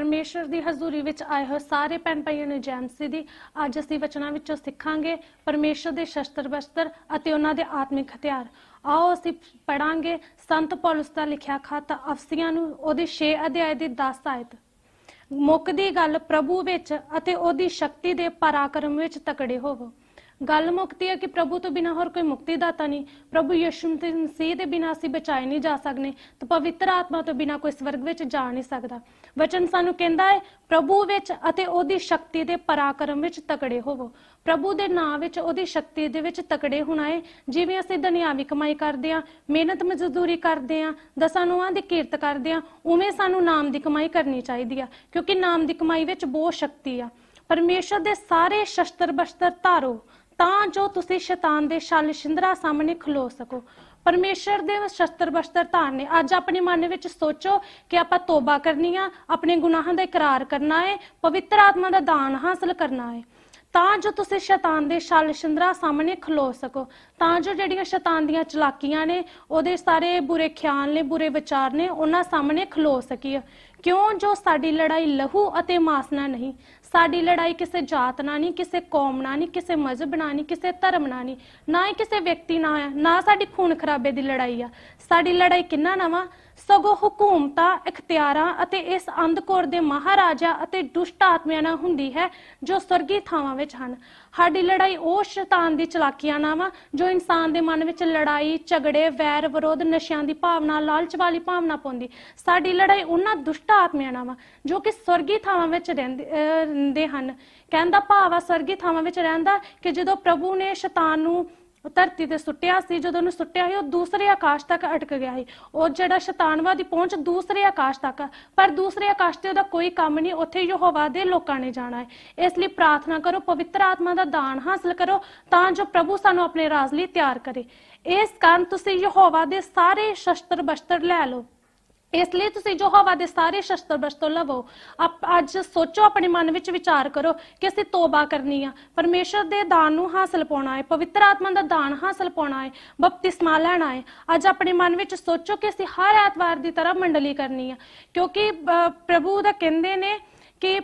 ਪਰਮੇਸ਼ਰ ਦੀ ਹਜ਼ੂਰੀ ਵਿੱਚ ਆਏ ਹੋ ਸਾਰੇ ਭੈਣ ਪਈਆਂ ਨੇ ਜੈਮਸੀ ਦੀ ਅੱਜ ਅਸੀਂ ਵਚਨਾਂ ਵਿੱਚੋਂ ਸਿੱਖਾਂਗੇ ਪਰਮੇਸ਼ਰ ਦੇ ਸ਼ਸਤਰ ਬਸਤਰ ਅਤੇ ਉਹਨਾਂ ਦੇ ਆਤਮਿਕ ਹਥਿਆਰ ਆਓ ਅਸੀਂ ਪੜਾਂਗੇ ਸੰਤ ਪੌਲਸ ਦਾ ਲਿਖਿਆ ਖਤ ਅਫਸੀਆਂ ਨੂੰ ਉਹਦੇ 6 ਅਧਿਆਇ ਦੇ 10 ਆਇਤ ਮੁੱਕਦੀ ਗੱਲ ਪ੍ਰਭੂ ਵਿੱਚ ਅਤੇ ਉਹਦੀ ਸ਼ਕਤੀ ਦੇ ਪਰਾਕਰਮ ਵਿੱਚ ਤਕੜੇ ਹੋਵੋ ਗੱਲ ਮੁਕਤੀ ਹੈ ਕਿ ਪ੍ਰਭੂ ਤੋਂ ਬਿਨਾ ਹੋਰ ਕੋਈ ਮੁਕਤੀ ਦਾਤਾ ਨਹੀਂ ਪ੍ਰਭੂ ਯਿਸੂ ਮਸੀਹ ਦੇ ਬਿਨਾ ਅਸੀਂ ਬਚਾਏ ਨਹੀਂ ਜਾ ਸਕਨੇ ਤੇ ਪਵਿੱਤਰ ਆਤਮਾ ਤੋਂ ਬਿਨਾ ਕੋਈ ਸਵਰਗ ਵਿੱਚ ਜਾ ਨਹੀਂ ਸਕਦਾ ਵਚਨ ਸਾਨੂੰ ਕਹਿੰਦਾ ਹੈ ਪ੍ਰਭੂ ਵਿੱਚ ਅਤੇ ਉਹਦੀ ਸ਼ਕਤੀ ਦੇ ਪਰਾਕਰਮ ਵਿੱਚ ਤਕੜੇ ਹੋਵੋ ਪ੍ਰਭੂ ਦੇ ਨਾਮ ਵਿੱਚ ਉਹਦੀ ਸ਼ਕਤੀ ਦੇ ਵਿੱਚ ਤਕੜੇ ਹੋਣਾ ਹੈ ਜਿਵੇਂ ਅਸੀਂ ਦੁਨਿਆਵੀ ਕਮਾਈ ਕਰਦੇ ਆ ਮਿਹਨਤ ਮਜ਼ਦੂਰੀ ਕਰਦੇ ਆ ਆਂ ਦੀ ਕੀਰਤ ਕਰਦੇ ਆ ਉਵੇਂ ਸਾਨੂੰ ਨਾਮ ਦੀ ਕਮਾਈ ਕਰਨੀ ਚਾਹੀਦੀ ਆ ਕਿਉਂਕਿ ਨਾਮ ਦੀ ਕਮਾਈ ਵਿੱਚ ਬਹੁਤ ਸ਼ਕਤੀ ਆ ਪਰਮੇਸ਼ਰ ਦੇ ਸਾਰੇ ਸ਼ਸਤਰ ਬਸ਼ਤਰ ਧਾਰੋ ਤਾਂ ਜੋ ਤੁਸੀਂ ਸ਼ੈਤਾਨ ਦੇ ਛਲ ਸ਼ਿੰਦਰਾ ਸਾਹਮਣੇ ਖਲੋ ਸਕੋ ਪਰਮੇਸ਼ਰ ਦੇ ਸ਼ਸਤਰ ਬਸਤਰ ਧਾਰਨੇ ਅੱਜ ਆਪਣੇ ਮਨ ਵਿੱਚ ਸੋਚੋ ਕਿ ਆਪਾਂ ਤੋਬਾ ਕਰਨੀ ਆ ਆਪਣੇ ਗੁਨਾਹਾਂ ਦਾ ਇਕਰਾਰ ਕਰਨਾ ਹੈ ਪਵਿੱਤਰ ਆਤਮਾ ਦਾ ਦਾਨ ਹਾਸਲ ਕਰਨਾ ਹੈ ਤਾਂ ਜੋ ਤੁਸੀਂ ਸ਼ੈਤਾਨ ਦੇ ਛਲ ਸ਼ਿੰਦਰਾ ਸਾਹਮਣੇ ਖਲੋ ਸਕੋ ਤਾਂ ਜੋ ਜਿਹੜੀਆਂ ਸ਼ੈਤਾਨ ਦੀਆਂ ਚਲਾਕੀਆਂ ਨੇ ਉਹਦੇ ਸਾਰੇ ਬੁਰੇ ਖਿਆਲ ਨੇ ਬੁਰੇ ਵਿਚਾਰ ਨੇ ਉਹਨਾਂ ਸਾਹਮਣੇ ਖਲੋ ਸਕੀਏ ਕਿਉਂ ਜੋ ਸਾਡੀ ਲੜਾਈ ਲਹੂ ਅਤੇ ਮਾਸ ਨਾਲ ਨਹੀਂ ਸਾਡੀ ਲੜਾਈ ਕਿਸੇ ਜਾਤ ਨਾਲ ਨਹੀਂ ਕਿਸੇ ਕੌਮ ਨਾਲ ਨਹੀਂ ਕਿਸੇ ਮਜ਼ਹਬ ਨਾਲ ਨਹੀਂ ਕਿਸੇ ਧਰਮ ਨਾਲ ਨਹੀਂ ਨਾ ਹੀ ਕਿਸੇ ਵਿਅਕਤੀ ਨਾਲ ਹੈ ਨਾ ਸਾਡੀ ਖੂਨ ਖਰਾਬੇ ਦੀ ਲੜਾਈ ਆ ਸਾਡੀ ਲੜਾਈ ਕਿੰਨਾ ਨਵਾਂ ਸਗੋ ਹਕੂਮਤਾਂ ਇਖਤਿਆਰਾਂ ਅਤੇ ਇਸ ਅੰਧਕੋਰ ਦੇ ਮਹਾਰਾਜਾ ਅਤੇ ਦੁਸ਼ਟ ਆਤਮਿਆਂ ਨਾਲ ਹੁੰਦੀ ਹੈ ਜੋ ਸਰਗੀ ਥਾਵਾਂ ਵਿੱਚ ਹਨ ਸਾਡੀ ਲੜਾਈ ਉਹ ਸ਼ੈਤਾਨ ਦੀ ਚਲਾਕੀਆਂ ਨਾਲ ਵਾ ਜੋ ਇਨਸਾਨ ਦੇ ਮਨ ਵਿੱਚ ਲੜਾਈ ਝਗੜੇ ਵੈਰ ਵਿਰੋਧ ਨਸ਼ਿਆਂ ਦੀ ਭਾਵਨਾ ਲਾਲਚ ਵਾਲੀ ਭਾਵਨਾ ਪਾਉਂਦੀ ਸਾਡੀ ਲੜਾਈ ਉਹਨਾਂ ਦੁਸ਼ਟ ਆਤਮਿਆਂ ਨਾਲ ਵਾ ਜੋ ਕਿ ਸਵਰਗੀ ਥਾਵਾਂ ਵਿੱਚ ਰਹਿੰਦੇ ਹਨ ਕਹਿੰਦਾ ਭਾਵ ਆ ਸਵਰਗੀ ਥਾਵਾਂ ਵਿੱਚ ਰਹਿੰਦਾ ਕਿ ਜਦੋਂ ਪ੍ਰਭੂ ਨੇ ਸ਼ੈਤਾਨ ਨੂੰ ਉਹ ਧਰਤੀ ਤੇ ਸੁੱਟਿਆ ਸੀ ਜਦੋਂ ਉਹਨੂੰ ਸੁੱਟਿਆ ਸੀ ਉਹ ਦੂਸਰੇ ਆਕਾਸ਼ ਤੱਕ ਅਟਕ ਗਿਆ ਸੀ ਉਹ ਜਿਹੜਾ ਸ਼ੈਤਾਨਵਾ ਦੀ ਪਹੁੰਚ ਦੂਸਰੇ ਆਕਾਸ਼ ਤੱਕ ਪਰ ਦੂਸਰੇ ਆਕਾਸ਼ ਤੇ ਉਹਦਾ ਕੋਈ ਕੰਮ ਨਹੀਂ ਉੱਥੇ ਯਹੋਵਾ ਦੇ ਲੋਕਾਂ ਨੇ ਜਾਣਾ ਹੈ ਇਸ ਲਈ ਪ੍ਰਾਰਥਨਾ ਕਰੋ ਪਵਿੱਤਰ ਆਤਮਾ ਦਾ ਦਾਨ ਹਾਸਲ ਕਰੋ ਤਾਂ ਜੋ ਪ੍ਰਭੂ ਸਾਨੂੰ ਆਪਣੇ ਰਾਜ ਲਈ ਤਿਆਰ ਕਰੇ ਇਸ ਕਾਰਨ ਤੁਸੀਂ ਯਹੋਵਾ ਦੇ ਸਾਰੇ ਸ਼ਸਤਰ ਬਸ਼ਤਰ ਲੈ ਲਓ ਇਸ ਲਈ ਤੁਸੀਂ ਜੋ ਹਵਾ ਦੇ ਸਾਰੇ ਸ਼ਸਤਰ ਬਸਤਰ ਲਵੋ ਆਪ ਅੱਜ ਸੋਚੋ ਆਪਣੇ ਮਨ ਵਿੱਚ ਵਿਚਾਰ ਕਰੋ ਕਿ ਅਸੀਂ ਤੋਬਾ ਕਰਨੀ ਆ ਪਰਮੇਸ਼ਰ ਦੇ ਦਾਨ ਨੂੰ ਹਾਸਲ ਪਾਉਣਾ ਹੈ ਪਵਿੱਤਰ ਆਤਮਾ ਦਾ ਦਾਨ ਹਾਸਲ ਪਾਉਣਾ ਹੈ ਬਪਤਿਸਮਾ ਲੈਣਾ ਹੈ ਅੱਜ ਆਪਣੇ ਮਨ ਵਿੱਚ ਸੋਚੋ ਕਿ ਅਸੀਂ ਹਰ ਐਤਵਾਰ ਦੀ ਤਰ੍ਹਾਂ ਮੰਡਲੀ ਕਰਨੀ ਆ ਕਿਉਂਕਿ ਪ੍ਰਭੂ ਦਾ ਕਹਿੰਦੇ ਨੇ ਕਿ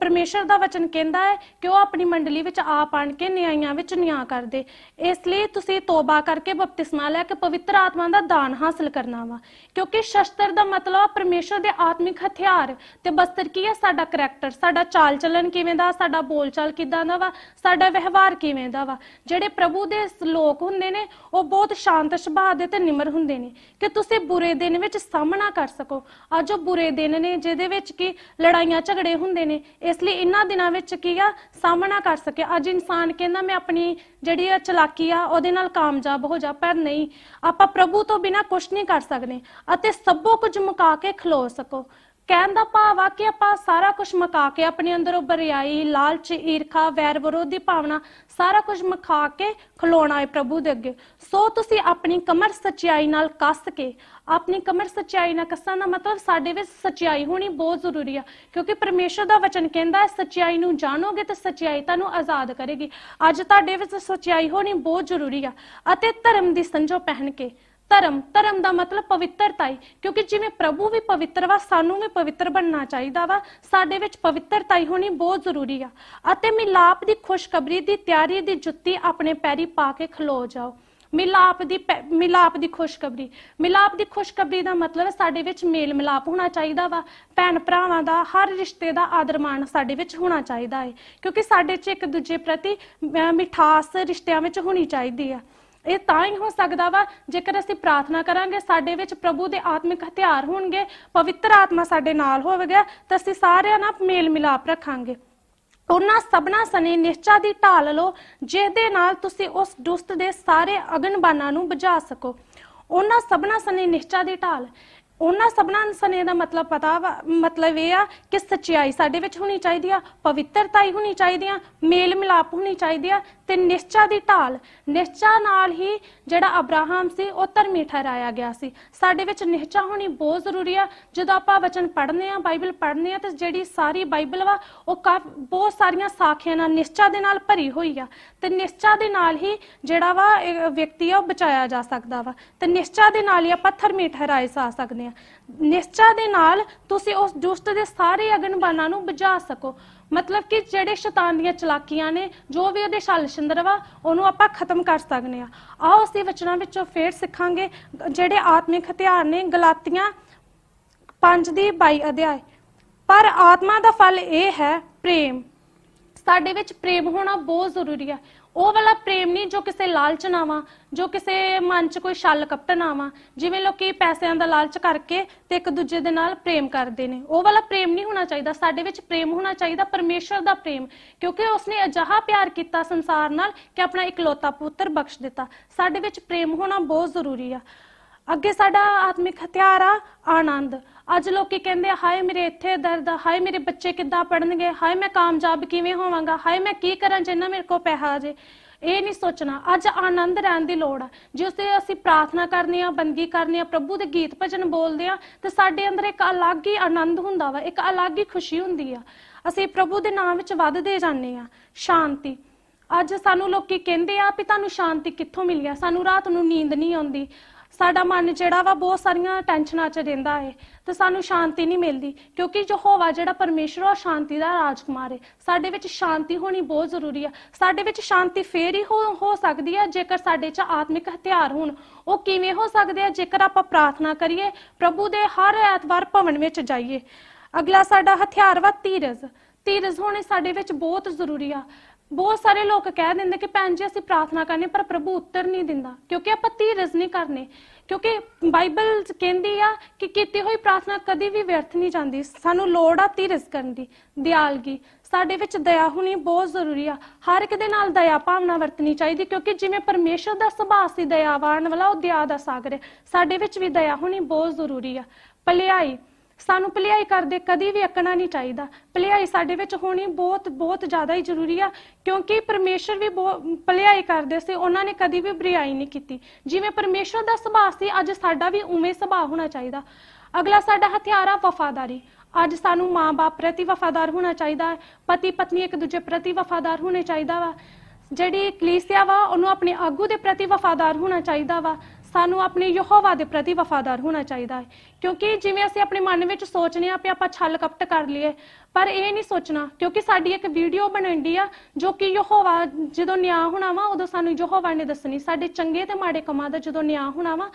ਪਰਮੇਸ਼ਰ ਦਾ ਵਚਨ ਕਹਿੰਦਾ ਹੈ ਕਿ ਉਹ ਆਪਣੀ ਮੰਡਲੀ ਵਿੱਚ ਆਪ ਆਣ ਕੇ ਨਿਆਂਇਆਂ ਵਿੱਚ ਨਿਆਂ ਕਰਦੇ ਇਸ ਲਈ ਤੁਸੀਂ ਤੋਬਾ ਕਰਕੇ ਬਪਤਿਸਮਾ ਲੈ ਕੇ ਪਵਿੱਤਰ ਆਤਮਾ ਦਾ ਦਾਨ ਹਾਸਲ ਕਰਨਾ ਵਾ ਕਿਉਂਕਿ ਸ਼ਸਤਰ ਦਾ ਮਤਲਬ ਪਰਮੇਸ਼ਰ ਦੇ ਆਤਮਿਕ ਹਥਿਆਰ ਤੇ ਬਸਤਰ ਕੀ ਹੈ ਸਾਡਾ ਕੈਰੈਕਟਰ ਸਾਡਾ ਚਾਲ ਚੱਲਣ ਕਿਵੇਂ ਦਾ ਸਾਡਾ ਬੋਲ ਚਾਲ ਕਿਦਾਂ ਦਾ ਵਾ ਸਾਡਾ ਵਿਵਹਾਰ ਕਿਵੇਂ ਦਾ ਵਾ ਜਿਹੜੇ ਪ੍ਰਭੂ ਦੇ ਲੋਕ ਹੁੰਦੇ ਨੇ ਉਹ ਬਹੁਤ ਸ਼ਾਂਤ ਸੁਭਾਅ ਦੇ ਤੇ ਨਿਮਰ ਹੁੰਦੇ ਨੇ ਕਿ ਤੁਸੀਂ ਬੁਰੇ ਦਿਨ ਵਿੱਚ ਸਾਹਮਣਾ ਕਰ ਸਕੋ ਅੱਜ ਉਹ ਬੁਰੇ ਦਿਨ ਨੇ ਜਿਹਦੇ ਵਿੱਚ ਕਿ ਲੜਾਈਆਂ ਝਗੜੇ ਹੁੰਦੇ ਨੇ ਇਸ ਲਈ ਇਹਨਾਂ ਦਿਨਾਂ ਵਿੱਚ ਕੀ ਆ ਸਾਹਮਣਾ ਕਰ ਸਕੇ ਅੱਜ ਇਨਸਾਨ ਕਹਿੰਦਾ ਮੈਂ ਆਪਣੀ ਜਿਹੜੀ ਆ ਚਲਾਕੀ ਆ ਉਹਦੇ ਨਾਲ ਕਾਮਯਾਬ ਹੋ ਜਾ ਪਰ ਨਹੀਂ ਆਪਾਂ ਪ੍ਰਭੂ ਤੋਂ ਬਿਨਾ ਕੁਝ ਨਹੀਂ ਕਰ ਸਕਦੇ ਅਤੇ ਸਭੋ ਕੁਝ ਮੁਕਾ ਕੇ ਖਲੋ ਸਕੋ ਕਹਿਣ ਦਾ ਭਾਵ ਆ ਕਿ ਆਪਾਂ ਸਾਰਾ ਕੁਝ ਮਕਾ ਕੇ ਆਪਣੇ ਅੰਦਰ ਬਰਿਆਈ ਲਾਲਚ ਈਰਖਾ ਵੈਰ ਵਿਰੋਧ ਦੀ ਭਾਵਨਾ ਸਾਰਾ ਕੁਝ ਮਖਾ ਕੇ ਖਲੋਣਾ ਹੈ ਪ੍ਰਭੂ ਦੇ ਅੱਗੇ ਸੋ ਤੁਸੀਂ ਆਪਣੀ ਕਮਰ ਸਚਾਈ ਨਾਲ ਕੱਸ ਕੇ ਆਪਣੀ ਕਮਰ ਸਚਾਈ ਨਾਲ ਕੱਸਣ ਦਾ ਮਤਲਬ ਸਾਡੇ ਵਿੱਚ ਸਚਾਈ ਹੋਣੀ ਬਹੁਤ ਜ਼ਰੂਰੀ ਆ ਕਿਉਂਕਿ ਪਰਮੇਸ਼ਰ ਦਾ ਵਚਨ ਕਹਿੰਦਾ ਹੈ ਸਚਾਈ ਨੂੰ ਜਾਣੋਗੇ ਤੇ ਸਚਾਈ ਤੁਹਾਨੂੰ ਆਜ਼ਾਦ ਕਰੇਗੀ ਅੱਜ ਤੁਹਾਡੇ ਵਿੱਚ ਸਚਾਈ ਹੋਣੀ ਬਹੁਤ ਜ਼ਰੂਰੀ ਆ ਅਤੇ ਧਰਮ ਦੀ ਸੰਜੋ ਪਹਿਨ ਕੇ ਧਰਮ ਧਰਮ ਦਾ ਮਤਲਬ ਪਵਿੱਤਰਤਾ ਹੈ ਕਿਉਂਕਿ ਜਿਵੇਂ ਪ੍ਰਭੂ ਵੀ ਪਵਿੱਤਰ ਵਾ ਸਾਨੂੰ ਵੀ ਪਵਿੱਤਰ ਬਣਨਾ ਚਾਹੀਦਾ ਵਾ ਸਾਡੇ ਵਿੱਚ ਪਵਿੱਤਰਤਾ ਹੀ ਹੋਣੀ ਬਹੁਤ ਜ਼ਰੂਰੀ ਆ ਅਤੇ ਮਿਲਾਪ ਦੀ ਖੁਸ਼ਖਬਰੀ ਦੀ ਤਿਆਰੀ ਦੀ ਜੁੱਤੀ ਆਪਣੇ ਪੈਰੀ ਪਾ ਕੇ ਖਲੋ ਜਾਓ ਮਿਲਾਪ ਦੀ ਮਿਲਾਪ ਦੀ ਖੁਸ਼ਖਬਰੀ ਮਿਲਾਪ ਦੀ ਖੁਸ਼ਖਬਰੀ ਦਾ ਮਤਲਬ ਸਾਡੇ ਵਿੱਚ ਮੇਲ ਮਿਲਾਪ ਹੋਣਾ ਚਾਹੀਦਾ ਵਾ ਭੈਣ ਭਰਾਵਾਂ ਦਾ ਹਰ ਰਿਸ਼ਤੇ ਦਾ ਆਦਰ ਮਾਣ ਸਾਡੇ ਵਿੱਚ ਹੋਣਾ ਚਾਹੀਦਾ ਹੈ ਕਿਉਂਕਿ ਸਾਡੇ 'ਚ ਇੱਕ ਦੂਜੇ ਪ੍ਰਤੀ ਮਿਠਾਸ ਰਿਸ਼ਤਿਆਂ ਵਿੱਚ ਹੋਣੀ ਚਾਹੀਦੀ ਆ ਇਹ ਤਾਂ ਹੀ ਹੋ ਸਕਦਾ ਵਾ ਜੇਕਰ ਅਸੀਂ ਪ੍ਰਾਰਥਨਾ ਕਰਾਂਗੇ ਸਾਡੇ ਵਿੱਚ ਪ੍ਰਭੂ ਦੇ ਆਤਮਿਕ ਹਥਿਆਰ ਹੋਣਗੇ ਪਵਿੱਤਰ ਆਤਮਾ ਸਾਡੇ ਨਾਲ ਹੋਵੇਗਾ ਤਾਂ ਅਸੀਂ ਸਾਰਿਆਂ ਨਾਲ ਮੇਲ ਮਿਲਾਪ ਰੱਖਾਂਗੇ ਉਹਨਾਂ ਸਭਨਾ ਸਨੇ ਨਿਸ਼ਚਾ ਦੀ ਢਾਲ ਲਓ ਜਿਹਦੇ ਨਾਲ ਤੁਸੀਂ ਉਸ ਦੁਸ਼ਟ ਦੇ ਸਾਰੇ ਅਗਨ ਬਾਨਾਂ ਨੂੰ ਬੁਝਾ ਸਕੋ ਉਹਨਾਂ ਸਭਨਾ ਸਨੇ ਨਿਸ਼ਚਾ ਦੀ ਢਾਲ ਉਹਨਾਂ ਸਭਨਾਂ ਸਨੇ ਦਾ ਮਤਲਬ ਪਤਾ ਮਤਲਬ ਇਹ ਆ ਕਿ ਸੱਚਾਈ ਸਾਡੇ ਵਿੱਚ ਹੋਣੀ ਚਾਹੀਦੀ ਆ ਪਵਿੱਤਰਤਾ ਹੀ ਹੋਣੀ ਚਾਹੀਦੀ ਆ ਮੇਲ ਮਿਲਾਪ ਹੋਣੀ ਚਾਹੀਦੀ ਆ ਤੇ ਨਿਸ਼ਚਾ ਦੀ ਢਾਲ ਨਿਸ਼ਚਾ ਨਾਲ ਹੀ ਜਿਹੜਾ ਅਬਰਾਹਮ ਸੀ ਉਹ ਧਰਮੀ ਠਹਿਰਾਇਆ ਗਿਆ ਸੀ ਸਾਡੇ ਵਿੱਚ ਨਿਸ਼ਚਾ ਹੋਣੀ ਬਹੁਤ ਜ਼ਰੂਰੀ ਆ ਜਦੋਂ ਆਪਾਂ ਵਚਨ ਪੜ੍ਹਨੇ ਆ ਬਾਈਬਲ ਪੜ੍ਹਨੇ ਆ ਤੇ ਜਿਹੜੀ ਸਾਰੀ ਬਾਈਬਲ ਵਾ ਉਹ ਬਹੁਤ ਸਾਰੀਆਂ ਸਾਖੀਆਂ ਨਾਲ ਨਿਸ਼ਚਾ ਦੇ ਨਾਲ ਭਰੀ ਹੋਈ ਆ ਤੇ ਨਿਸ਼ਚਾ ਦੇ ਨਾਲ ਹੀ ਜਿਹੜਾ ਵਾ ਇਹ ਵਿਅਕਤੀ ਆ ਉਹ ਬਚਾਇਆ ਜਾ ਸਕਦਾ ਵਾ ਤੇ ਨਿਸ਼ਚਾ ਦੇ ਨਾਲ ਹੀ ਆਪਾਂ ਧਰਮੀ ਠਹਿਰਾਏ ਜਾ ਸਕਦੇ ਆ ਨਿਸ਼ਚਾ ਦੇ ਨਾਲ ਤੁਸੀਂ ਉਸ ਦੁਸ਼ਟ ਦੇ ਸਾਰੇ ਅਗਨਬਾਨਾਂ ਨੂੰ ਬੁਝਾ ਸਕੋ ਮਤਲਬ ਕਿ ਜਿਹੜੇ ਸ਼ੈਤਾਨ ਦੀਆਂ ਚਲਾਕੀਆਂ ਨੇ ਜੋ ਵੀ ਉਹਦੇ ਛਲ ਛਿੰਦਰ ਵਾ ਉਹਨੂੰ ਆਪਾਂ ਖਤਮ ਕਰ ਸਕਨੇ ਆ ਆਓ ਅਸੀਂ ਵਚਨਾਂ ਵਿੱਚੋਂ ਫੇਰ ਸਿੱਖਾਂਗੇ ਜਿਹੜੇ ਆਤਮਿਕ ਹਥਿਆਰ ਨੇ ਗਲਾਤੀਆਂ 5 ਦੀ 22 ਅਧਿਆਇ ਪਰ ਆਤਮਾ ਦਾ ਫਲ ਇਹ ਹੈ ਪ੍ਰੇਮ ਸਾਡੇ ਵਿੱਚ ਪ੍ਰੇਮ ਹੋਣਾ ਬਹੁਤ ਜ਼ਰੂਰੀ ਹੈ ਉਹ ਵਾਲਾ ਪ੍ਰੇਮ ਨਹੀਂ ਜੋ ਕਿਸੇ ਲਾਲਚ ਨਾਵਾ ਜੋ ਕਿਸੇ ਮਨ 'ਚ ਕੋਈ ਛਲ ਕਪਟ ਆਵਾ ਜਿਵੇਂ ਲੋਕੀ ਪੈਸਿਆਂ ਦਾ ਲਾਲਚ ਕਰਕੇ ਤੇ ਇੱਕ ਦੂਜੇ ਦੇ ਨਾਲ ਪ੍ਰੇਮ ਕਰਦੇ ਨੇ ਉਹ ਵਾਲਾ ਪ੍ਰੇਮ ਨਹੀਂ ਹੋਣਾ ਚਾਹੀਦਾ ਸਾਡੇ ਵਿੱਚ ਪ੍ਰੇਮ ਹੋਣਾ ਚਾਹੀਦਾ ਪਰਮੇਸ਼ਰ ਦਾ ਪ੍ਰੇਮ ਕਿਉਂਕਿ ਉਸਨੇ ਅਜਾਹਾ ਪਿਆਰ ਕੀਤਾ ਸੰਸਾਰ ਨਾਲ ਕਿ ਆਪਣਾ ਇਕਲੌਤਾ ਪੁੱਤਰ ਬਖਸ਼ ਦਿੱਤਾ ਸਾਡੇ ਵਿੱਚ ਪ੍ਰੇਮ ਹੋਣਾ ਬਹੁਤ ਜ਼ਰੂਰੀ ਆ ਅੱਗੇ ਸਾਡਾ ਆਤਮਿਕ ਹਥਿਆਰ ਆ ਆਨੰਦ ਅੱਜ ਲੋਕੀ ਕਹਿੰਦੇ ਹਾਏ ਮੇਰੇ ਇੱਥੇ ਦਰਦ ਆ ਹਾਏ ਮੇਰੇ ਬੱਚੇ ਕਿੱਦਾਂ ਪੜਨਗੇ ਹਾਏ ਮੈਂ ਕਾਮਯਾਬ ਕਿਵੇਂ ਹੋਵਾਂਗਾ ਹਾਏ ਮੈਂ ਕੀ ਕਰਾਂ ਜਿੰਨਾ ਮੇਰੇ ਕੋ ਪੈਸਾ ਆ ਜੇ ਇਹ ਨਹੀਂ ਸੋਚਣਾ ਅੱਜ ਆਨੰਦ ਰਹਿਣ ਦੀ ਲੋੜ ਆ ਜੇ ਤੇ ਅਸੀਂ ਪ੍ਰਾਰਥਨਾ ਕਰਨੇ ਆ ਬੰਦਗੀ ਕਰਨੀ ਆ ਪ੍ਰਭੂ ਦੇ ਗੀਤ ਭਜਨ ਬੋਲਦੇ ਆ ਤੇ ਸਾਡੇ ਅੰਦਰ ਇੱਕ ਅਲੱਗ ਹੀ ਆਨੰਦ ਹੁੰਦਾ ਵਾ ਇੱਕ ਅਲੱਗ ਹੀ ਖੁਸ਼ੀ ਹੁੰਦੀ ਆ ਅਸੀਂ ਪ੍ਰਭੂ ਦੇ ਨਾਮ ਵਿੱਚ ਵੱਧਦੇ ਜਾਂਦੇ ਆ ਸ਼ਾਂਤੀ ਅੱਜ ਸਾਨੂੰ ਲੋਕੀ ਕਹਿੰਦੇ ਆ ਵੀ ਤੁਹਾਨੂੰ ਸ਼ਾਂਤੀ ਕਿੱਥੋਂ ਮਿਲੀ ਆ ਸਾਨੂੰ ਰਾਤ ਨੂੰ ਨੀਂਦ ਨਹੀਂ ਆਉਂਦੀ ਸਾਡਾ ਮਨ ਜਿਹੜਾ ਵਾ ਬਹੁਤ ਸਾਰੀਆਂ ਟੈਨਸ਼ਨਾਂ 'ਚ ਰਹਿੰਦਾ ਹੈ ਤੇ ਸਾਨੂੰ ਸ਼ਾਂਤੀ ਨਹੀਂ ਮਿਲਦੀ ਕਿਉਂਕਿ ਯਹੋਵਾ ਜਿਹੜਾ ਪਰਮੇਸ਼ਰ ਉਹ ਸ਼ਾਂਤੀ ਦਾ ਰਾਜਕੁਮਾਰ ਹੈ ਸਾਡੇ ਵਿੱਚ ਸ਼ਾਂਤੀ ਹੋਣੀ ਬਹੁਤ ਜ਼ਰੂਰੀ ਆ ਸਾਡੇ ਵਿੱਚ ਸ਼ਾਂਤੀ ਫੇਰ ਹੀ ਹੋ ਸਕਦੀ ਹੈ ਜੇਕਰ ਸਾਡੇ 'ਚ ਆਤਮਿਕ ਹਥਿਆਰ ਹੋਣ ਉਹ ਕਿਵੇਂ ਹੋ ਸਕਦੇ ਆ ਜੇਕਰ ਆਪਾਂ ਪ੍ਰਾਰਥਨਾ ਕਰੀਏ ਪ੍ਰਭੂ ਦੇ ਹਰ ਐਤਵਾਰ ਭਵਨ ਵਿੱਚ ਜਾਈਏ ਅਗਲਾ ਸਾਡਾ ਹਥਿਆਰ ਵਾ ਤੀਰਜ਼ ਤੀਰਜ਼ ਹੋਣੇ ਸਾਡੇ ਵਿੱਚ ਬਹੁਤ ਜ਼ਰੂਰੀ ਆ ਬਹੁਤ ਸਾਰੇ ਲੋਕ ਕਹਿ ਦਿੰਦੇ ਕਿ ਭੈਣ ਜੀ ਅਸੀਂ ਪ੍ਰਾਰਥਨਾ ਕਰਨੇ ਪਰ ਪ੍ਰਭੂ ਉੱਤਰ ਨਹੀਂ ਦਿੰਦਾ ਕਿਉਂਕਿ ਆਪਾਂ ਧੀਰਜ ਨਹੀਂ ਕਰਨੇ ਕਿਉਂਕਿ ਬਾਈਬਲ ਕਹਿੰਦੀ ਆ ਕਿ ਕੀਤੀ ਹੋਈ ਪ੍ਰਾਰਥਨਾ ਕਦੀ ਵੀ ਵਿਅਰਥ ਨਹੀਂ ਜਾਂਦੀ ਸਾਨੂੰ ਲੋੜ ਆ ਧੀਰਜ ਕਰਨ ਦੀ ਦਿਆਲਗੀ ਸਾਡੇ ਵਿੱਚ ਦਇਆ ਹੋਣੀ ਬਹੁਤ ਜ਼ਰੂਰੀ ਆ ਹਰ ਇੱਕ ਦੇ ਨਾਲ ਦਇਆ ਭਾਵਨਾ ਵਰਤਣੀ ਚਾਹੀਦੀ ਕਿਉਂਕਿ ਜਿਵੇਂ ਪਰਮੇਸ਼ਰ ਦਾ ਸੁਭਾਅ ਸੀ ਦਇਆਵਾਨ ਵਾਲਾ ਉਹ ਦਇਆ ਦਾ ਸਾਗਰ ਹੈ ਸਾਡੇ ਵਿੱਚ ਵੀ ਦਇਆ ਹੋਣੀ ਬਹੁਤ ਜ਼ਰੂਰੀ ਆ ਭਲਾਈ ਸਾਨੂੰ ਭਲਾਈ ਕਰਦੇ ਕਦੀ ਵੀ ਅਕਣਾ ਨਹੀਂ ਚਾਹੀਦਾ ਭਲਾਈ ਸਾਡੇ ਵਿੱਚ ਹੋਣੀ ਬਹੁਤ ਬਹੁਤ ਜ਼ਿਆਦਾ ਹੀ ਜ਼ਰੂਰੀ ਆ ਕਿਉਂਕਿ ਪਰਮੇਸ਼ਰ ਵੀ ਭਲਾਈ ਕਰਦੇ ਸੀ ਉਹਨਾਂ ਨੇ ਕਦੀ ਵੀ ਬੁਰਾਈ ਨਹੀਂ ਕੀਤੀ ਜਿਵੇਂ ਪਰਮੇਸ਼ਰ ਦਾ ਸੁਭਾਅ ਸੀ ਅੱਜ ਸਾਡਾ ਵੀ ਉਵੇਂ ਸੁਭਾਅ ਹੋਣਾ ਚਾਹੀਦਾ ਅਗਲਾ ਸਾਡਾ ਹਥਿਆਰ ਆ ਵਫਾਦਾਰੀ ਅੱਜ ਸਾਨੂੰ ਮਾਂ-ਬਾਪ ਪ੍ਰਤੀ ਵਫਾਦਾਰ ਹੋਣਾ ਚਾਹੀਦਾ ਹੈ ਪਤੀ ਪਤਨੀ ਇੱਕ ਦੂਜੇ ਪ੍ਰਤੀ ਵਫਾਦਾਰ ਹੋਣੇ ਚਾਹੀਦਾ ਵਾ ਜਿਹੜੀ ਕਲੀਸਿਆ ਵਾ ਉਹਨੂੰ ਆਪਣੇ ਆਗੂ ਦੇ ਪ੍ਰਤੀ ਵਫਾਦਾਰ ਹੋਣਾ ਚਾਹੀਦਾ ਵਾ ਸਾਨੂੰ ਆਪਣੇ ਯਹੋਵਾ ਦੇ ਪ੍ਰਤੀ ਵਫਾਦਾਰ ਹੋਣਾ ਚਾਹੀਦਾ ਹੈ ਕਿਉਂਕਿ ਜਿਵੇਂ ਅਸੀਂ ਆਪਣੇ ਮਨ ਵਿੱਚ ਸੋਚਨੇ ਆ ਕਿ ਆਪਾਂ ਛਲ ਕਪਟ ਕਰ ਲਈਏ ਪਰ ਇਹ ਨਹੀਂ ਸੋਚਣਾ ਕਿਉਂਕਿ ਸਾਡੀ ਇੱਕ ਵੀਡੀਓ ਬਣਨਦੀ ਆ ਜੋ ਕਿ ਯਹੋਵਾ ਜਦੋਂ ਨਿਆਂ ਹੋਣਾ ਵਾ ਉਦੋਂ ਸਾਨੂੰ ਯਹੋਵਾ ਨੇ ਦੱਸਣੀ ਸਾਡੇ ਚੰਗੇ ਤੇ ਮਾੜੇ ਕੰਮਾਂ ਦਾ ਜਦੋਂ ਨਿਆਂ ਹੋਣਾ ਵਾ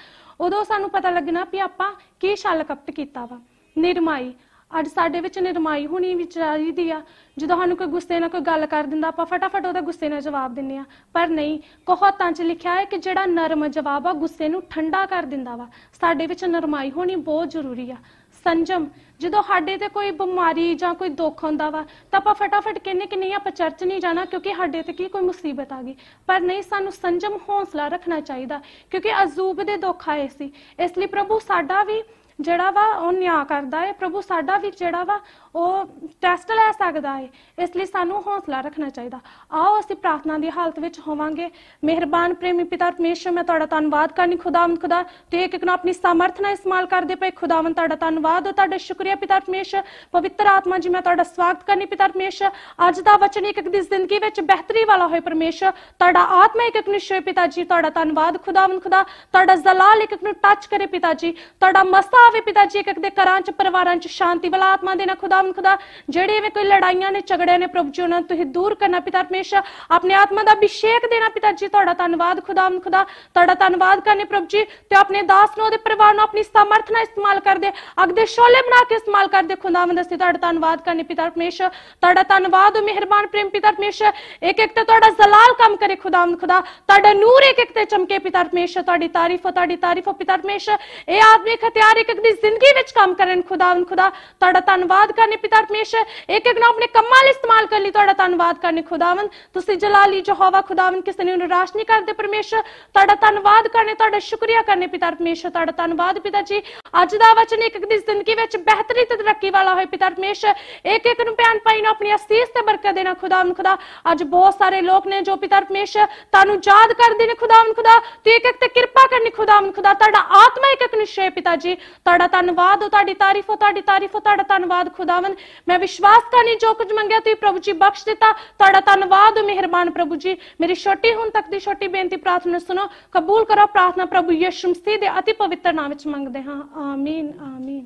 ਉਦੋਂ ਸਾਨੂੰ ਪਤਾ ਲੱਗਣਾ ਕਿ ਆਪਾਂ ਕੀ ਛਲ ਕਪਟ ਕੀਤਾ ਵਾ ਨਿਰਮਾਈ ਅੱਜ ਸਾਡੇ ਵਿੱਚ ਨਿਰਮਾਈ ਹੋਣੀ ਵਿਚਾਰੀ ਦੀ ਆ ਜਦੋਂ ਸਾਨੂੰ ਕੋਈ ਗੁੱਸੇ ਨਾਲ ਕੋਈ ਗੱਲ ਕਰ ਦਿੰਦਾ ਆਪਾਂ ਫਟਾਫਟ ਉਹਦਾ ਗੁੱਸੇ ਨਾਲ ਜਵਾਬ ਦਿੰਨੇ ਆ ਪਰ ਨਹੀਂ ਕੋਹਤਾਂ 'ਚ ਲਿਖਿਆ ਹੈ ਕਿ ਜਿਹੜਾ ਨਰਮ ਜਵਾਬ ਆ ਗੁੱਸੇ ਨੂੰ ਠੰਡਾ ਕਰ ਦਿੰਦਾ ਵਾ ਸਾਡੇ ਵਿੱਚ ਨਰਮਾਈ ਹੋਣੀ ਬਹੁਤ ਜ਼ਰੂਰੀ ਆ ਸੰਜਮ ਜਦੋਂ ਸਾਡੇ ਤੇ ਕੋਈ ਬਿਮਾਰੀ ਜਾਂ ਕੋਈ ਦੁੱਖ ਹੁੰਦਾ ਵਾ ਤਾਂ ਆਪਾਂ ਫਟਾਫਟ ਕਹਿੰਨੇ ਕਿ ਨਹੀਂ ਆਪਾਂ ਚਰਚ ਨਹੀਂ ਜਾਣਾ ਕਿਉਂਕਿ ਸਾਡੇ ਤੇ ਕੀ ਕੋਈ ਮੁਸੀਬਤ ਆ ਗਈ ਪਰ ਨਹੀਂ ਸਾਨੂੰ ਸੰਜਮ ਹੌਸਲਾ ਰੱਖਣਾ ਚਾਹੀਦਾ ਕਿਉਂਕਿ ਅਜ਼ੂਬ ਦੇ ਦੁੱਖ ਆਏ ਸੀ ਇਸ ਲਈ ਪ੍ਰਭੂ ਸਾਡਾ ਵੀ ਜਿਹੜਾ ਵਾ ਉਹ ਨਿਆ ਕਰਦਾ ਹੈ ਪ੍ਰਭੂ ਸਾਡਾ ਵੀ ਜਿਹੜਾ ਵਾ ਉਹ ਟੈਸਟ ਲੈ ਸਕਦਾ ਹੈ ਇਸ ਲਈ ਸਾਨੂੰ ਹੌਸਲਾ ਰੱਖਣਾ ਚਾਹੀਦਾ ਆਓ ਅਸੀਂ ਪ੍ਰਾਰਥਨਾ ਦੀ ਹਾਲਤ ਵਿੱਚ ਹੋਵਾਂਗੇ ਮਿਹਰਬਾਨ ਪ੍ਰੇਮੀ ਪਿਤਾ ਪਰਮੇਸ਼ਰ ਮੈਂ ਤੁਹਾਡਾ ਧੰਨਵਾਦ ਕਰਨੀ ਖੁਦਾਵੰਦ ਖੁਦਾ ਤੇ ਇੱਕ ਇੱਕ ਨੂੰ ਆਪਣੀ ਸਮਰਥ ਨਾਲ ਇਸਤੇਮਾਲ ਕਰਦੇ ਪਏ ਖੁਦਾਵੰਦ ਤੁਹਾਡਾ ਧੰਨਵਾਦ ਤੁਹਾਡਾ ਸ਼ੁਕਰੀਆ ਪਿਤਾ ਪਰਮੇਸ਼ਰ ਪਵਿੱਤਰ ਆਤਮਾ ਜੀ ਮੈਂ ਤੁਹਾਡਾ ਸਵਾਗਤ ਕਰਨੀ ਪਿਤਾ ਪਰਮੇਸ਼ਰ ਅੱਜ ਦਾ ਵਚਨ ਇੱਕ ਇੱਕ ਦੀ ਜ਼ਿੰਦਗੀ ਵਿੱਚ ਬਿਹਤਰੀ ਵਾਲਾ ਹੋਏ ਪਰਮੇਸ਼ਰ ਤੁਹਾਡਾ ਆਤਮਾ ਇੱਕ ਇੱਕ ਨੂੰ ਸ਼ੋਏ ਪਿਤਾ ਜੀ ਤੁਹਾਡਾ ਧੰਨਵਾਦ ਖੁਦਾਵੰਦ ਖੁਦਾ ਤੁਹਾਡਾ ਜ਼ਲਾਲ ਇੱਕ ਇੱਕ ਨੂੰ ਟੱਚ ਕਰੇ ਪਿਤਾ ਜੀ ਤੁਹਾਡਾ ਮਸਤਾ ਆਵੇ ਪਿਤਾ ਜੀ ਇੱਕ ਇੱਕ ਦੇ ਘਰਾਂ 'ਚ ਪਰਿਵਾਰਾਂ 'ਚ ਸ਼ਾਂਤੀ ਵਾਲਾ ਆਤਮਾ ਦੇਣਾ ਖੁਦਾ ਖੁਦਾ ਜਿਹੜੇ ਵੀ ਕੋਈ ਲੜਾਈਆਂ ਨੇ ਝਗੜੇ ਨੇ ਪ੍ਰਭੂ ਜੀ ਉਹਨਾਂ ਨੂੰ ਤੁਸੀਂ ਦੂਰ ਕਰਨਾ ਪਿਤਾ ਪਰਮੇਸ਼ਰ ਆਪਣੇ ਆਤਮਾ ਦਾ ਅਭਿਸ਼ੇਕ ਦੇਣਾ ਪਿਤਾ ਜੀ ਤੁਹਾਡਾ ਧੰਨਵਾਦ ਖੁਦਾ ਖੁਦਾ ਤੁਹਾਡਾ ਧੰਨਵਾਦ ਕਰਨੇ ਪ੍ਰਭੂ ਜੀ ਤੇ ਆਪਣੇ ਦਾਸ ਨੂੰ ਉਹਦੇ ਪਰਿਵਾਰ ਨੂੰ ਆਪਣੀ ਸਮਰਥ ਨਾਲ ਇਸਤੇਮਾਲ ਕਰਦੇ ਅਗਦੇ ਸ਼ੋਲੇ ਬਣਾ ਕੇ ਇਸਤੇਮਾਲ ਕਰਦੇ ਮੰਦਸ ਤੇ ਤੁਹਾਡਾ ਧੰਨਵਾਦ ਕਰਨੇ ਪਿਤਾ ਪਰਮੇਸ਼ਰ ਤੁਹਾਡਾ ਧੰਨਵਾਦ ਹੋ ਮਿਹਰਬਾਨ ਪ੍ਰੇਮ ਪਿਤਾ ਪਰਮੇਸ਼ਰ ਇੱਕ ਇੱਕ ਤੇ ਤੁਹਾਡਾ ਜ਼ਲਾਲ ਕੰਮ ਕਰੇ ਖੁਦਾਵੰਦ ਖੁਦਾ ਤੁਹਾਡਾ ਨੂਰ ਇੱਕ ਇੱਕ ਤੇ ਚਮਕੇ ਪਿਤਾ ਪਰਮੇਸ਼ਰ ਤੁਹਾਡੀ ਤਾਰੀਫ ਤੁਹਾਡੀ ਤਾਰੀਫ ਪਿਤਾ ਪਰਮੇਸ਼ਰ ਇਹ ਆਦਮੀ ਖਤਿਆਰ ਇੱਕ ਇੱਕ ਦੀ ਜ਼ਿੰਦਗੀ ਵਿੱਚ ਕੰਮ ਕਰਨ ਖੁਦਾਵੰਦ ਖੁਦਾ ਤੁਹਾਡਾ ਧੰਨਵਾਦ ਕਰਨੇ ਪਿਤਾ ਪਰਮੇਸ਼ਰ ਇੱਕ ਇੱਕ ਨੂੰ ਆਪਣੇ ਕੰਮਾਂ ਲਈ ਇਸਤੇਮਾਲ ਕਰ ਲਈ ਤੁਹਾਡਾ ਧੰਨਵਾਦ ਕਰਨੇ ਖੁਦਾਵੰਦ ਤੁਸੀਂ ਜਲਾਲੀ ਜਹਵਾ ਖੁਦਾਵੰਦ ਕਿਸੇ ਨੂੰ ਨਿਰਾਸ਼ ਨਹੀਂ ਕਰਦੇ ਪਰਮੇਸ਼ਰ ਤੁਹਾਡਾ ਧੰਨਵਾਦ ਕਰਨੇ ਤੁਹਾਡਾ ਸ਼ੁਕਰੀਆ ਕਰਨੇ ਪਿਤਾ ਪਰਮੇਸ਼ਰ ਤੁਹਾਡਾ ਧੰਨਵਾਦ ਪਿਤਾ ਜੀ ਅੱਜ ਦਾ ਵਚਨ ਇੱਕ ਇੱਕ ਦੀ ਜ਼ਿੰਦਗੀ ਵਿੱਚ ਬਿਹਤਰੀ ਤੇ ਤਰੱਕੀ ਵਾਲਾ ਹੋਏ ਪਿਤਾ ਪਰਮੇਸ਼ਰ ਇੱਕ ਇੱਕ ਨੂੰ ਭੈਣ ਭਾਈ ਨੂੰ ਆਪਣੀ ਅਸੀਸ ਤੇ ਬਰਕਤ ਦੇਣਾ ਖੁਦਾਵੰਦ ਖੁਦਾ ਅੱਜ ਬਹੁਤ ਸਾਰੇ ਲੋਕ ਨੇ ਜੋ ਪਿਤਾ ਪਰਮੇਸ਼ਰ ਤੁਹਾਨੂੰ ਯਾਦ ਕਰਦੇ ਨੇ ਖੁਦਾਵੰਦ ਖੁਦਾ ਤੇ ਇੱਕ ਇੱਕ ਤੇ ਕਿਰਪਾ ਕਰਨੀ ਖੁਦਾਵੰਦ ਖੁਦਾ ਤੁਹਾਡਾ ਆਤਮਾ ਇੱਕ ਇੱਕ ਨੂੰ ਸ਼ੇ ਪਿਤਾ ਜੀ ਤੁਹਾਡਾ ਧੰਨਵਾਦ ਹੋ ਤੁਹਾਡੀ ਤਾਰੀਫ ਹੋ ਤੁਹਾਡੀ ਤਾਰੀਫ ਹੋ ਤੁਹਾਡਾ ਧੰਨਵਾਦ ਖੁਦਾਵੰਦ ਮੈਂ ਵਿਸ਼ਵਾਸ ਕਰਨੀ ਜੋ ਕੁਝ ਮੰਗਿਆ ਤੁਸੀਂ ਪ੍ਰਭੂ ਜੀ ਬਖਸ਼ ਦਿੱਤਾ ਤੁਹਾਡਾ ਧੰਨਵਾਦ ਹੋ ਮਿਹਰਬਾਨ ਪ੍ਰਭੂ ਜੀ ਮੇਰੀ ਛੋਟੀ ਹੁਣ ਤੱਕ ਦੀ ਛੋਟੀ ਬੇਨਤੀ ਪ੍ਰਾਰਥਨਾ ਸੁਣੋ ਕਬੂਲ ਕਰੋ ਪ੍ਰਾਰਥਨਾ ਪ੍ਰਭੂ ਯਿਸੂ ਮਸੀਹ ਦੇ ਅਤੀ ਪਵਿੱਤਰ ਨਾਮ ਵਿੱਚ ਮੰਗਦੇ ਹਾਂ ਆਮੀਨ ਆਮੀਨ